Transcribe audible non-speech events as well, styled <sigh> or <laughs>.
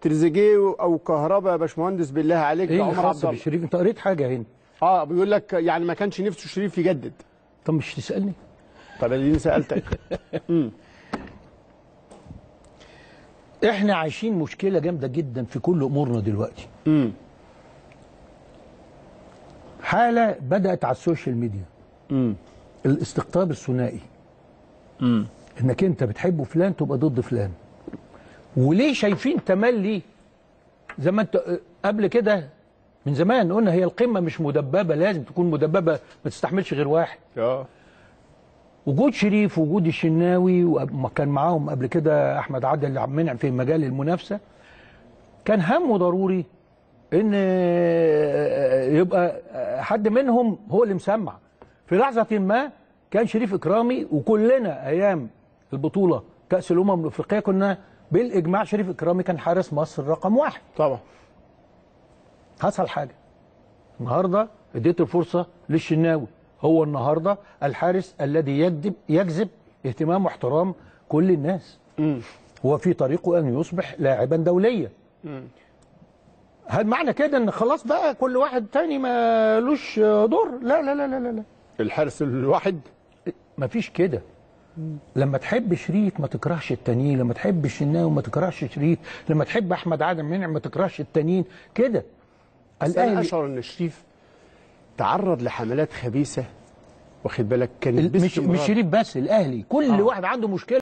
تريزيجيه او كهربا يا باشمهندس بالله عليك ايه عمر عبد الله شريف انت قريت حاجه هنا اه بيقول لك يعني ما كانش نفسه شريف يجدد طب مش تسالني طب اديني سالتك <laughs> احنا عايشين مشكله جامده جدا في كل امورنا دلوقتي امم حاله بدات على السوشيال ميديا امم الاستقطاب الثنائي امم انك انت بتحب فلان تبقى ضد فلان وليه شايفين تملي زي ما انت قبل كده من زمان قلنا هي القمه مش مدببه لازم تكون مدببه ما تستحملش غير واحد اه وجود شريف وجود الشناوي وكان معاهم قبل كده احمد عادل منع في مجال المنافسه كان همه ضروري ان آه، يبقى حد منهم هو اللي مسمع في لحظه ما كان شريف اكرامي وكلنا ايام البطوله كاس الامم الافريقيه كنا بالاجماع شريف اكرامي كان حارس مصر رقم واحد طبعا حصل حاجه النهارده اديت الفرصه للشناوي هو النهارده الحارس الذي يجذب يجذب اهتمام واحترام كل الناس م. وفي طريقه ان يصبح لاعبا دوليا هل معنى كده ان خلاص بقى كل واحد تاني مالوش دور لا لا لا لا لا الحارس الواحد مفيش كده لما تحب شريط ما تكرهش التانيين لما تحب الشناوي ما تكرهش شريط لما تحب احمد عادل منعم ما تكرهش التانيين كده الاهلي اشعر ان شريف تعرض لحملات خبيثه واخد بالك كانت مش مش شريف بس الاهلي كل آه. واحد عنده مشكله